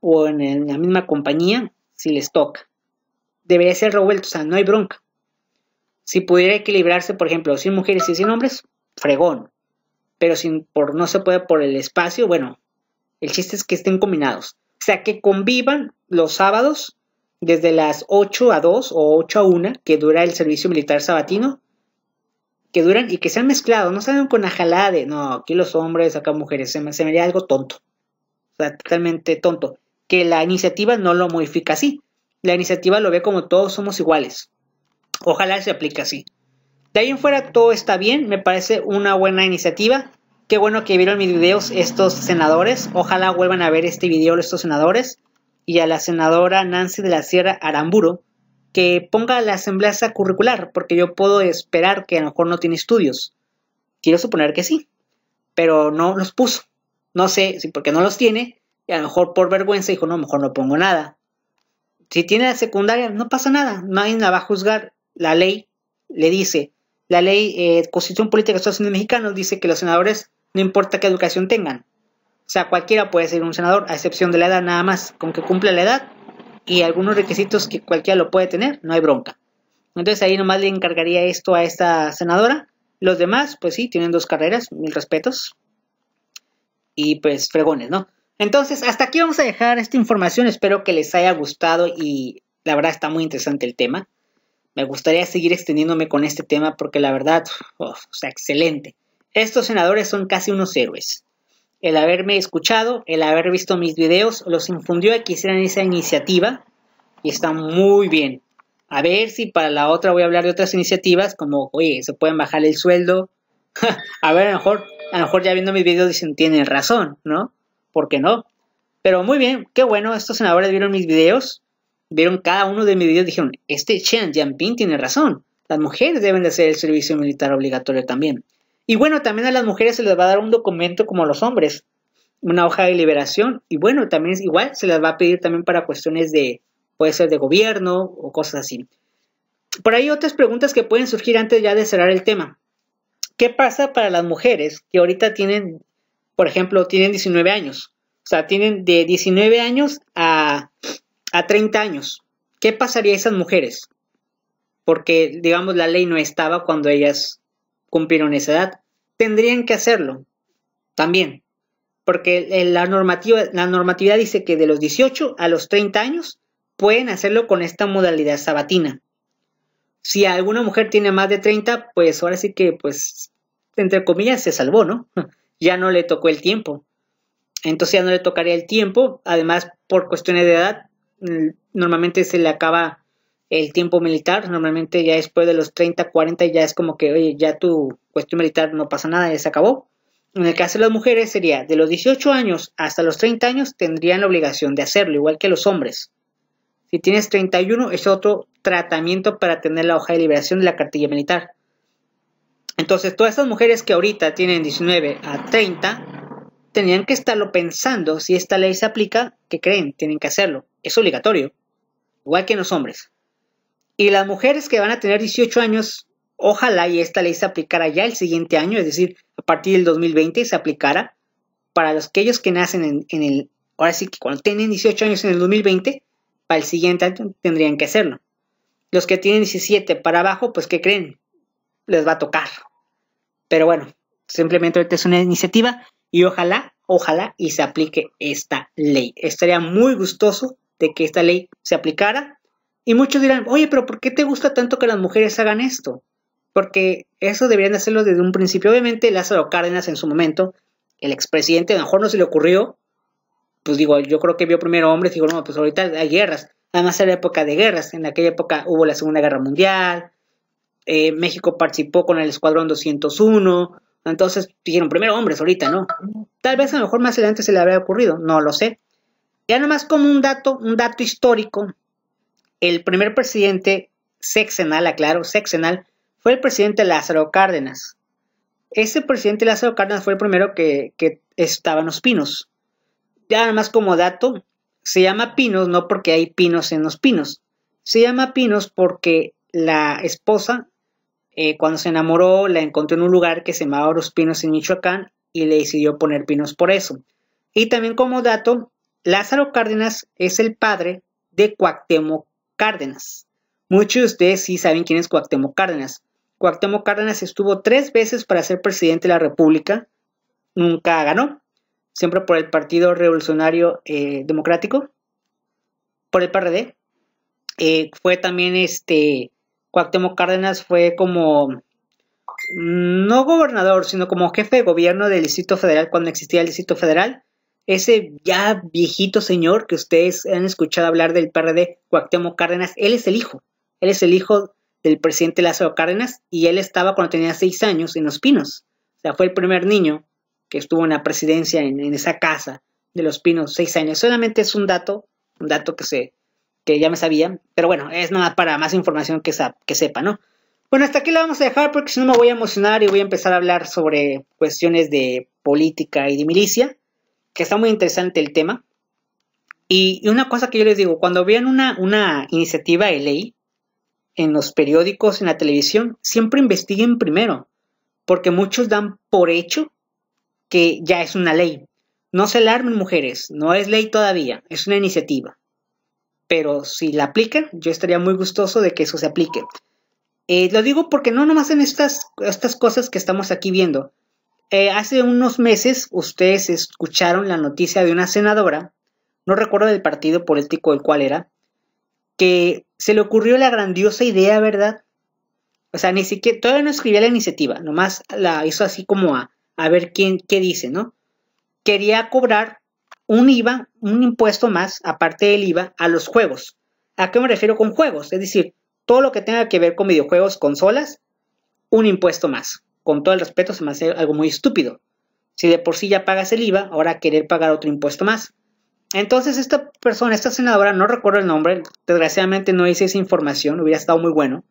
o en, la misma compañía si les toca. Debería ser revuelto, o sea, no hay bronca. Si pudiera equilibrarse, por ejemplo, 100 mujeres y 100 hombres, fregón. Pero sin, por, no se puede por el espacio, bueno, el chiste es que estén combinados. O sea, que convivan los sábados desde las 8 a 2 o 8 a 1 que dura el servicio militar sabatino. Que duran y que sean mezclados. No salgan con la de, no, aquí los hombres, acá mujeres. Se me, se haría algo tonto. O sea, totalmente tonto. Que la iniciativa no lo modifica así. La iniciativa lo ve como todos somos iguales. Ojalá se aplique así. De ahí en fuera todo está bien, me parece una buena iniciativa. Qué bueno que vieron mis videos estos senadores. Ojalá vuelvan a ver este video estos senadores. Y a la senadora Nancy de la Sierra Aramburo, que ponga la semblanza curricular, porque yo puedo esperar que a lo mejor no tiene estudios. Quiero suponer que sí, pero no los puso. No sé si porque no los tiene, y a lo mejor por vergüenza dijo, no, mejor no pongo nada. Si tiene la secundaria, no pasa nada, No hay nada a juzgar. La ley le dice, la ley eh, Constitución Política de Estados Unidos Mexicanos dice que los senadores no importa qué educación tengan. O sea, cualquiera puede ser un senador, a excepción de la edad nada más, con que cumpla la edad y algunos requisitos que cualquiera lo puede tener, no hay bronca. Entonces ahí nomás le encargaría esto a esta senadora. Los demás, pues sí, tienen dos carreras, mil respetos. Y pues fregones, ¿no? Entonces, hasta aquí vamos a dejar esta información. Espero que les haya gustado y la verdad está muy interesante el tema. Me gustaría seguir extendiéndome con este tema porque la verdad, uf, o sea, excelente. Estos senadores son casi unos héroes. El haberme escuchado, el haber visto mis videos, los infundió a que hicieran esa iniciativa y está muy bien. A ver si para la otra voy a hablar de otras iniciativas como, oye, se pueden bajar el sueldo. a ver, a lo mejor, a mejor ya viendo mis videos dicen, tienen razón, ¿no? ¿Por qué no? Pero muy bien, qué bueno, estos senadores vieron mis videos, vieron cada uno de mis videos, dijeron, este Chen Jianping tiene razón, las mujeres deben de hacer el servicio militar obligatorio también. Y bueno, también a las mujeres se les va a dar un documento como a los hombres, una hoja de liberación. Y bueno, también es igual, se las va a pedir también para cuestiones de, puede ser de gobierno o cosas así. Por ahí otras preguntas que pueden surgir antes ya de cerrar el tema. ¿Qué pasa para las mujeres que ahorita tienen, por ejemplo, tienen 19 años? O sea, tienen de 19 años a, a 30 años. ¿Qué pasaría a esas mujeres? Porque, digamos, la ley no estaba cuando ellas cumplieron esa edad, tendrían que hacerlo también, porque la normativa, la normatividad dice que de los 18 a los 30 años pueden hacerlo con esta modalidad sabatina. Si alguna mujer tiene más de 30, pues ahora sí que, pues, entre comillas, se salvó, ¿no? Ya no le tocó el tiempo. Entonces ya no le tocaría el tiempo. Además, por cuestiones de edad, mm, normalmente se le acaba el tiempo militar, normalmente ya después de los 30, 40 ya es como que, oye, ya tu cuestión militar no pasa nada, ya se acabó. En el caso de las mujeres sería de los 18 años hasta los 30 años tendrían la obligación de hacerlo, igual que los hombres. Si tienes 31 es otro tratamiento para tener la hoja de liberación de la cartilla militar. Entonces, todas estas mujeres que ahorita tienen 19 a 30 tenían que estarlo pensando si esta ley se aplica, ¿qué creen? Tienen que hacerlo. Es obligatorio, igual que en los hombres. Y las mujeres que van a tener 18 años, ojalá y esta ley se aplicara ya el siguiente año, es decir, a partir del 2020 se aplicara para los, ellos que nacen en, el, ahora sí que cuando tienen 18 años en el 2020, para el siguiente año tendrían que hacerlo. Los que tienen 17 para abajo, pues ¿qué creen? Les va a tocar. Pero bueno, simplemente esta es una iniciativa y ojalá, ojalá y se aplique esta ley. Estaría muy gustoso de que esta ley se aplicara y muchos dirán, oye, pero ¿por qué te gusta tanto que las mujeres hagan esto? Porque eso deberían hacerlo desde un principio. Obviamente Lázaro Cárdenas en su momento, el expresidente, a lo mejor no se le ocurrió. Pues digo, yo creo que vio primero hombres y dijo, no, pues ahorita hay guerras. Además era época de guerras. En aquella época hubo la Segunda Guerra Mundial. Eh, México participó con el Escuadrón 201. Entonces dijeron, primero hombres, ahorita no. Tal vez a lo mejor más adelante se le habría ocurrido, no lo sé. Ya nomás como un dato, un dato histórico, el primer presidente sexenal, aclaro, sexenal, fue el presidente Lázaro Cárdenas. Ese presidente Lázaro Cárdenas fue el primero que, que estaba en los pinos. Ya nada más como dato, se llama pinos no porque hay pinos en los pinos. Se llama pinos porque la esposa, eh, cuando se enamoró, la encontró en un lugar que se llamaba Los Pinos en Michoacán y le decidió poner pinos por eso. Y también como dato, Lázaro Cárdenas es el padre de Cuauhtémoc Cárdenas. Muchos de ustedes sí saben quién es Cuauhtémoc Cárdenas. Cuauhtémoc Cárdenas estuvo tres veces para ser presidente de la República, nunca ganó, siempre por el Partido Revolucionario eh, Democrático, por el PRD. Eh, fue también este, Cuauhtémoc Cárdenas fue como, mm, no gobernador, sino como jefe de gobierno del Distrito Federal cuando existía el Distrito Federal ese ya viejito señor que ustedes han escuchado hablar del PRD, Cuauhtémoc Cárdenas, él es el hijo, él es el hijo del presidente Lázaro Cárdenas y él estaba cuando tenía seis años en Los Pinos. O sea, fue el primer niño que estuvo en la presidencia en, esa casa de Los Pinos, seis años. Solamente es un dato, un dato que se que ya me sabía, pero bueno, es nada para más información que, que sepa, ¿no? Bueno, hasta aquí la vamos a dejar porque si no me voy a emocionar y voy a empezar a hablar sobre cuestiones de política y de milicia que está muy interesante el tema. Y, una cosa que yo les digo, cuando vean una, una iniciativa de ley en los periódicos, en la televisión, siempre investiguen primero, porque muchos dan por hecho que ya es una ley. No se alarmen mujeres, no es ley todavía, es una iniciativa. Pero si la aplican, yo estaría muy gustoso de que eso se aplique. Eh, lo digo porque no nomás en estas, estas cosas que estamos aquí viendo, eh, hace unos meses ustedes escucharon la noticia de una senadora, no recuerdo del partido político del cual era, que se le ocurrió la grandiosa idea, ¿verdad? O sea, ni siquiera, todavía no escribía la iniciativa, nomás la hizo así como a, a ver quién, qué dice, ¿no? Quería cobrar un IVA, un impuesto más, aparte del IVA, a los juegos. ¿A qué me refiero con juegos? Es decir, todo lo que tenga que ver con videojuegos, consolas, un impuesto más con todo el respeto, se me hace algo muy estúpido. Si de por sí ya pagas el IVA, ahora querer pagar otro impuesto más. Entonces esta persona, esta senadora, no recuerdo el nombre, desgraciadamente no hice esa información, hubiera estado muy bueno,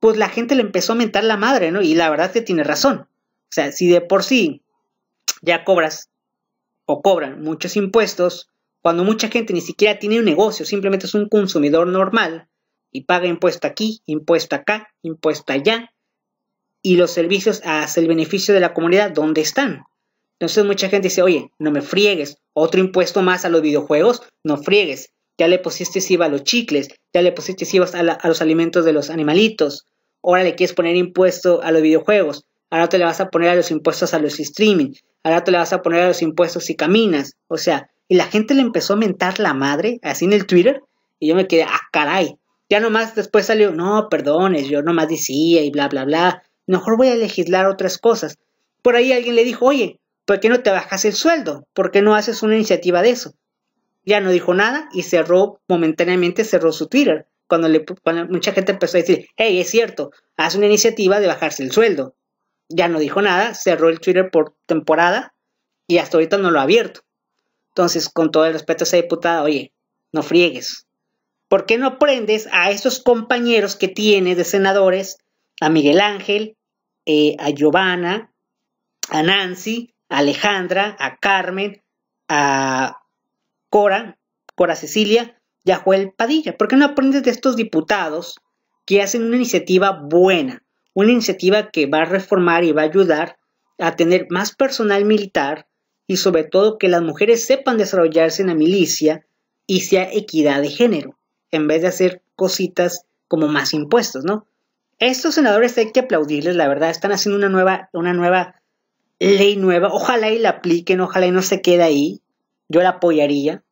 pues la gente le empezó a mentar la madre, ¿no? Y la verdad que tiene razón. O sea, si de por sí ya cobras o cobran muchos impuestos, cuando mucha gente ni siquiera tiene un negocio, simplemente es un consumidor normal y paga impuesto aquí, impuesto acá, impuesto allá, y los servicios hacia el beneficio de la comunidad dónde están. Entonces mucha gente dice, oye, no me friegues, otro impuesto más a los videojuegos, no friegues, ya le pusiste IVA a los chicles, ya le pusiste IVA a, a los alimentos de los animalitos, ahora le quieres poner impuesto a los videojuegos, ahora te le vas a poner a los impuestos a los streaming, ahora te le vas a poner a los impuestos si caminas, o sea, y la gente le empezó a mentar la madre, así en el Twitter, y yo me quedé, ah, caray, ya nomás después salió, no, perdones, yo nomás decía y bla, bla, bla, mejor voy a legislar otras cosas. Por ahí alguien le dijo, oye, ¿por qué no te bajas el sueldo? ¿Por qué no haces una iniciativa de eso? Ya no dijo nada y cerró, momentáneamente cerró su Twitter. Cuando, le, mucha gente empezó a decir, hey, es cierto, haz una iniciativa de bajarse el sueldo. Ya no dijo nada, cerró el Twitter por temporada y hasta ahorita no lo ha abierto. Entonces, con todo el respeto a esa diputada, oye, no friegues. ¿Por qué no prendes a esos compañeros que tiene de senadores, a Miguel Ángel, eh, a Giovanna, a Nancy, a Alejandra, a Carmen, a Cora, Cora Cecilia y Joel Padilla. ¿Por qué no aprendes de estos diputados que hacen una iniciativa buena? Una iniciativa que va a reformar y va a ayudar a tener más personal militar y sobre todo que las mujeres sepan desarrollarse en la milicia y sea equidad de género, en vez de hacer cositas como más impuestos, ¿no? Estos senadores hay que aplaudirles, la verdad, están haciendo una nueva, una nueva ley nueva. Ojalá y la apliquen, ojalá y no se quede ahí. Yo la apoyaría.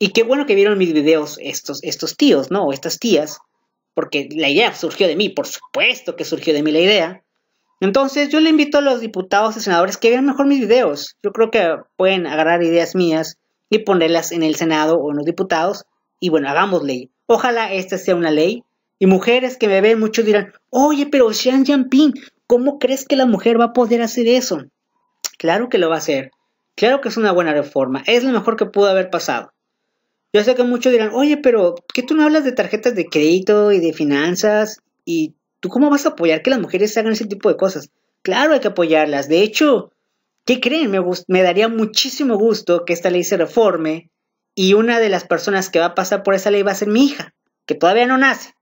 Y qué bueno que vieron mis videos estos, estos tíos, ¿no? O estas tías. Porque la idea surgió de mí, por supuesto que surgió de mí la idea. Entonces yo le invito a los diputados y senadores que vean mejor mis videos. Yo creo que pueden agarrar ideas mías y ponerlas en el Senado o en los diputados. Y bueno, hagamos ley. Ojalá esta sea una ley y mujeres que me ven, muchos dirán, oye, pero Xiang Jinping, ¿cómo crees que la mujer va a poder hacer eso? Claro que lo va a hacer. Claro que es una buena reforma. Es lo mejor que pudo haber pasado. Yo sé que muchos dirán, oye, pero ¿qué tú no hablas de tarjetas de crédito y de finanzas? ¿Y tú cómo vas a apoyar que las mujeres hagan ese tipo de cosas? Claro, hay que apoyarlas. De hecho, ¿qué creen? Me, me daría muchísimo gusto que esta ley se reforme y una de las personas que va a pasar por esa ley va a ser mi hija, que todavía no nace.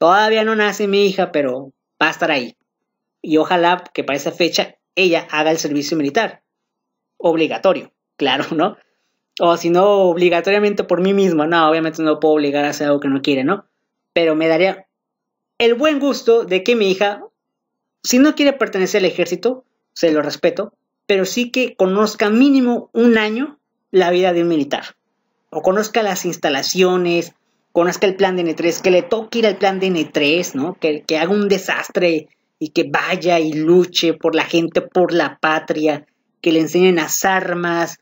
Todavía no nace mi hija, pero va a estar ahí. Y ojalá que para esa fecha ella haga el servicio militar. Obligatorio, claro, ¿no? O si no, obligatoriamente por mí mismo. No, obviamente no puedo obligar a hacer algo que no quiere, ¿no? Pero me daría el buen gusto de que mi hija, si no quiere pertenecer al ejército, se lo respeto, pero sí que conozca mínimo un año la vida de un militar. O conozca las instalaciones, conozca el plan de N3, que le toque ir al plan de N3, ¿no? Que, haga un desastre y que vaya y luche por la gente, por la patria, que le enseñen las armas,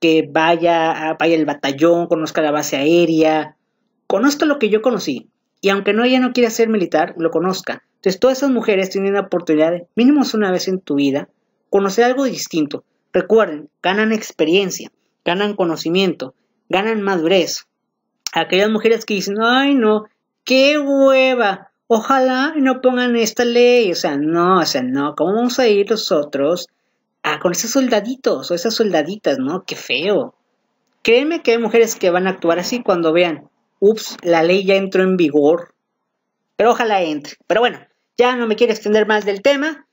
que vaya, vaya el batallón, conozca la base aérea, conozca lo que yo conocí. Y aunque no ella no quiera ser militar, lo conozca. Entonces todas esas mujeres tienen la oportunidad, mínimo una vez en tu vida, conocer algo distinto. Recuerden, ganan experiencia, ganan conocimiento, ganan madurez, aquellas mujeres que dicen, ay no, qué hueva, ojalá no pongan esta ley, o sea, no, o sea, no, ¿cómo vamos a ir nosotros a, con esos soldaditos o esas soldaditas, no? Qué feo. Créeme que hay mujeres que van a actuar así cuando vean, ups, la ley ya entró en vigor, pero ojalá entre. Pero bueno, ya no me quiero extender más del tema.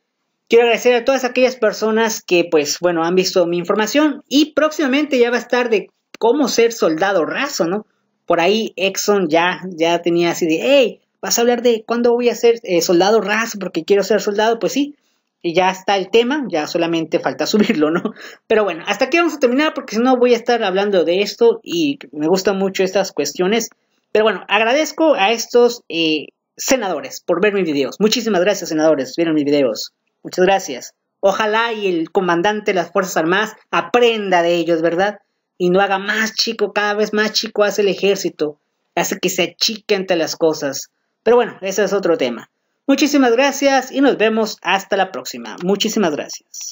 Quiero agradecer a todas aquellas personas que, pues, bueno, han visto mi información y próximamente ya va a estar de cómo ser soldado raso, ¿no? Por ahí Exxon ya, ya tenía así de, hey, vas a hablar de cuándo voy a ser eh, soldado raso porque quiero ser soldado, pues sí, y ya está el tema, ya solamente falta subirlo, ¿no? Pero bueno, hasta aquí vamos a terminar porque si no voy a estar hablando de esto y me gustan mucho estas cuestiones. Pero bueno, agradezco a estos eh, senadores por ver mis videos. Muchísimas gracias, senadores, vieron mis videos. Muchas gracias. Ojalá y el comandante de las Fuerzas Armadas aprenda de ellos, ¿verdad? y no haga más chico, cada vez más chico hace el ejército, hace que se achique ante las cosas. Pero bueno, ese es otro tema. Muchísimas gracias y nos vemos hasta la próxima. Muchísimas gracias.